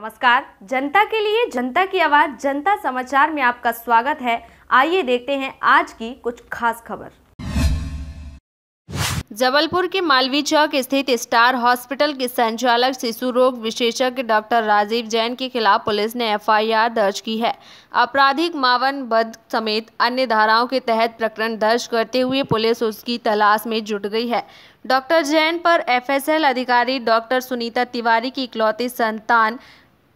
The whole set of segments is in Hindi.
नमस्कार जनता के लिए जनता की आवाज जनता समाचार में आपका स्वागत है आइए देखते हैं आज की कुछ खास खबर जबलपुर के मालवी चौक स्थित स्टार हॉस्पिटल के संचालक शिशु रोग विशेषज्ञ डॉक्टर राजीव जैन के खिलाफ पुलिस ने एफआईआर दर्ज की है आपराधिक मावन बद समेत अन्य धाराओं के तहत प्रकरण दर्ज करते हुए पुलिस उसकी तलाश में जुट गई है डॉक्टर जैन पर एफएसएल अधिकारी डॉक्टर सुनीता तिवारी की इकलौती संतान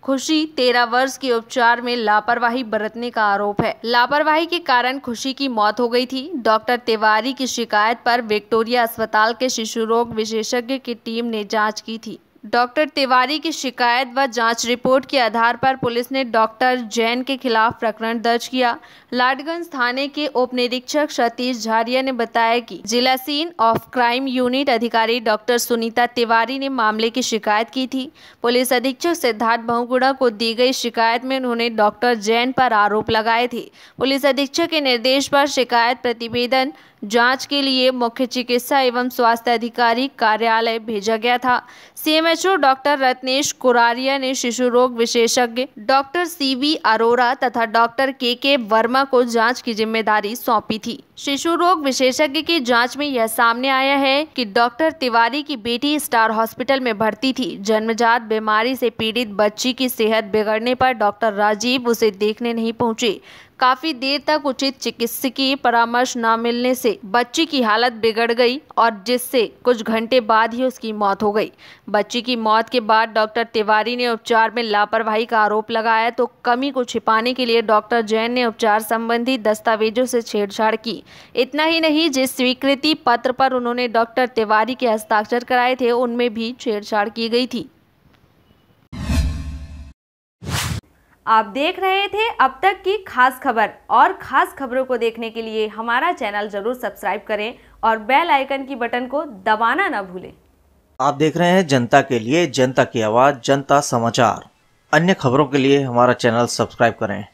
खुशी तेरह वर्ष के उपचार में लापरवाही बरतने का आरोप है लापरवाही के कारण खुशी की मौत हो गई थी डॉक्टर तिवारी की शिकायत पर विक्टोरिया अस्पताल के शिशु रोग विशेषज्ञ की टीम ने जांच की थी डॉक्टर तिवारी की शिकायत व जांच रिपोर्ट के आधार पर पुलिस ने डॉक्टर जैन के खिलाफ प्रकरण दर्ज किया लाटगंज थाने के उप निरीक्षक सतीश झारिया ने बताया कि जिला सीन ऑफ क्राइम यूनिट अधिकारी डॉक्टर सुनीता तिवारी ने मामले की शिकायत की थी पुलिस अधीक्षक सिद्धार्थ बहुगुड़ा को दी गई शिकायत में उन्होंने डॉक्टर जैन पर आरोप लगाए थे पुलिस अधीक्षक के निर्देश पर शिकायत प्रतिवेदन जांच के लिए मुख्य चिकित्सा एवं स्वास्थ्य अधिकारी कार्यालय भेजा गया था सीएमएचओ डॉक्टर रत्नेश कुरारिया ने शिशु रोग विशेषज्ञ डॉक्टर सीबी अरोरा तथा डॉक्टर के के वर्मा को जांच की जिम्मेदारी सौंपी थी शिशु रोग विशेषज्ञ की जांच में यह सामने आया है कि डॉक्टर तिवारी की बेटी स्टार हॉस्पिटल में भर्ती थी जन्मजात बीमारी से पीड़ित बच्ची की सेहत बिगड़ने पर डॉक्टर राजीव उसे देखने नहीं पहुंचे काफी देर तक उचित चिकित्सकीय परामर्श न मिलने से बच्ची की हालत बिगड़ गई और जिससे कुछ घंटे बाद ही उसकी मौत हो गई बच्ची की मौत के बाद डॉक्टर तिवारी ने उपचार में लापरवाही का आरोप लगाया तो कमी को छिपाने के लिए डॉक्टर जैन ने उपचार संबंधी दस्तावेजों से छेड़छाड़ की इतना ही नहीं जिस स्वीकृति पत्र पर उन्होंने डॉक्टर तिवारी के हस्ताक्षर कराए थे उनमें भी छेड़छाड़ की गई थी आप देख रहे थे अब तक की खास खबर और खास खबरों को देखने के लिए हमारा चैनल जरूर सब्सक्राइब करें और बेल आइकन की बटन को दबाना ना भूलें आप देख रहे हैं जनता के लिए जनता की आवाज़ जनता समाचार अन्य खबरों के लिए हमारा चैनल सब्सक्राइब करें